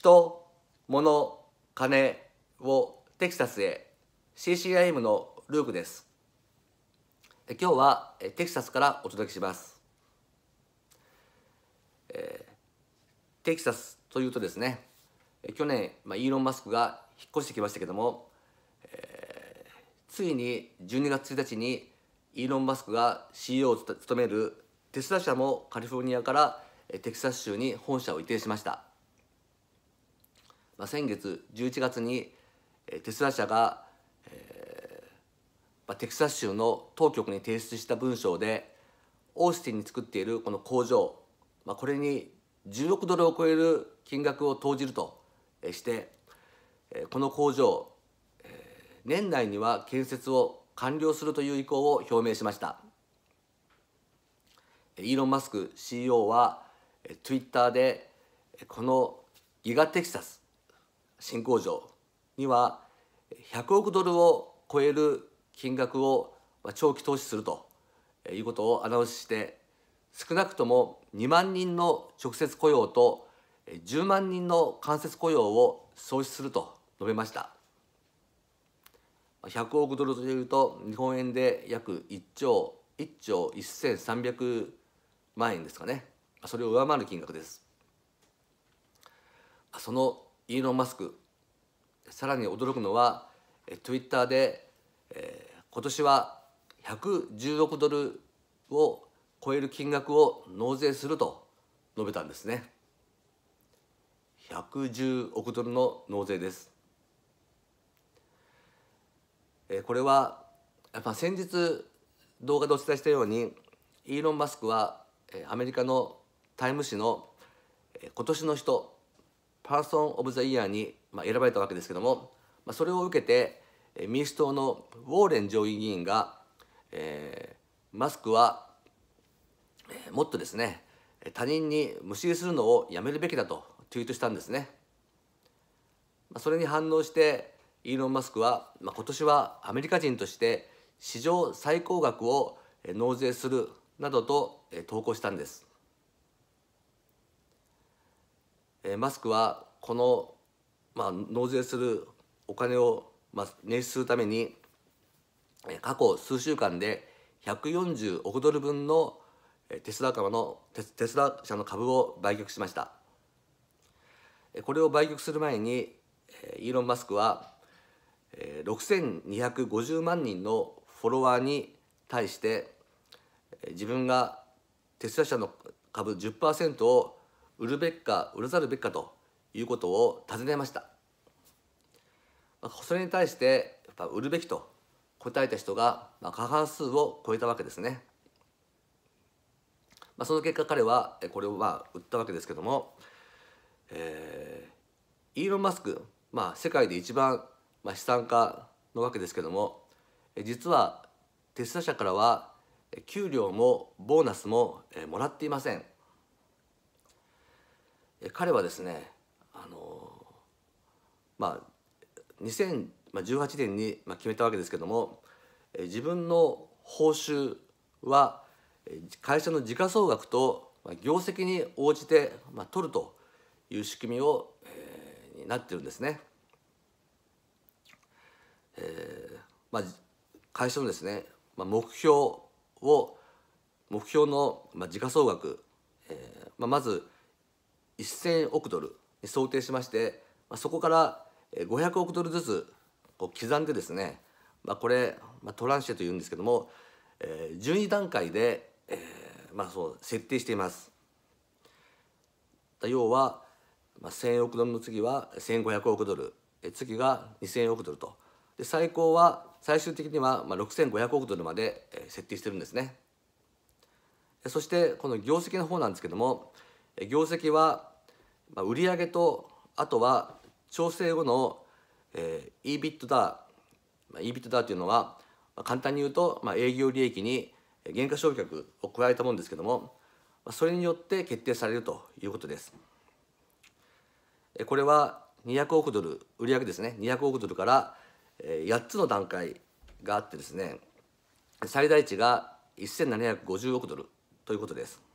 人、物、金をテキサスへ CCIM のルークです。今日はテキサスからお届けします。えー、テキサスというとですね、去年、まあ、イーロン・マスクが引っ越してきましたけども、えー、ついに12月1日にイーロン・マスクが CEO を務めるテスラ社もカリフォルニアからテキサス州に本社を移転しました。まあ、先月11月に、えテスラ社が、えーまあ、テキサス州の当局に提出した文章でオースティンに作っているこの工場、まあ、これに10億ドルを超える金額を投じるとしてこの工場年内には建設を完了するという意向を表明しましたイーロン・マスク CEO は Twitter でこのギガテキサス新工場には100億ドルを超える金額を長期投資するということをアナウンスして少なくとも2万人の直接雇用と10万人の間接雇用を創出すると述べました100億ドルというと日本円で約1兆1兆1300万円ですかねそれを上回る金額ですそのイーロン・マスクさらに驚くのはツイッターで、えー、今年は110億ドルを超える金額を納税すると述べたんですね110億ドルの納税ですこれはやっぱ先日動画でお伝えしたようにイーロン・マスクはアメリカの「タイム」誌の「今年の人」パーソン・オブ・ザ・イヤーに、まあ、選ばれたわけですけども、まあ、それを受けて民主党のウォーレン上院議員が、えー、マスクは、えもっとですね他人に無視するのをやめるべきだとツイートしたんですね。それに反応してイーロン・マスクは、まあ、今年はアメリカ人として史上最高額を納税するなどと投稿したんです。えマスクはこの、まあ、納税するお金を、まあ、捻出するために過去数週間で140億ドル分のテスラ株のテスラ社の株を売却しましたこれを売却する前にイーロン・マスクは6250万人のフォロワーに対して自分がテスラ社の株10%を売るべきか売らざるべきかということを尋ねましたそれに対してやっぱ売るべきと答えた人が過半数を超えたわけですねまあ、その結果彼はこれをまあ売ったわけですけども、えー、イーロン・マスク、まあ、世界で一番、まあ、資産家のわけですけども実はテスラ社からは給料もボーナスも、えもらっていません。彼はですねあのまあ2018年に決めたわけですけども自分の報酬は会社の時価総額と業績に応じて取るという仕組みを、えー、になってるんですね。えーまあ、会社のですね、まあ、目標を目標の時価総額、えーまあ、まず1000億ドルに想定しまして、まあ、そこから500億ドルずつこう刻んでですね、まあ、これ、まあ、トランシェというんですけども、えー、1段階で、えーまあ、そう設定しています。要は、まあ、1,000億ドルの次は1,500億ドル次が2,000億ドルとで最高は最終的には、まあ、6,500億ドルまで設定してるんですねそしてこの業績の方なんですけども業績は売上とあとは調整後の、えー、EBITDA EBITDA というのは簡単に言うと、まあ、営業利益に減価償却を加えたもんですけどもそれによって決定されるということですこれは200億ドル売上ですね200億ドルから8つの段階があってですね最大値が1750億ドルということです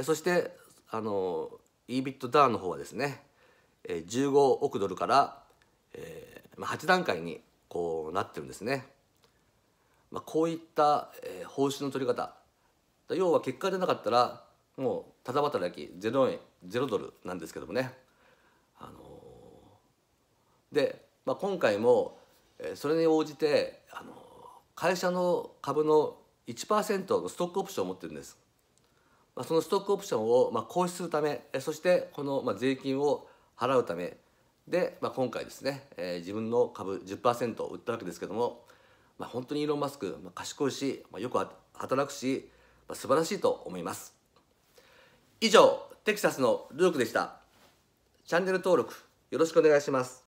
そしてあの EBITDA の方はですね15億ドルから、えー、8段階にこうなってるんですね、まあ、こういった、えー、報酬の取り方要は結果出なかったらもうただ働き0円0ドルなんですけどもね、あのー、で、まあ、今回もそれに応じて、あのー、会社の株の1%のストックオプションを持ってるんですまあ、そのストックオプションをまあ行使するためそしてこのまあ税金を払うためで、まあ、今回ですね、えー、自分の株10%売ったわけですけども、まあ、本当にイーロン・マスク、まあ、賢いし、まあ、よく働くし、まあ、素晴らしいと思います以上テキサスのルークでしたチャンネル登録よろしくお願いします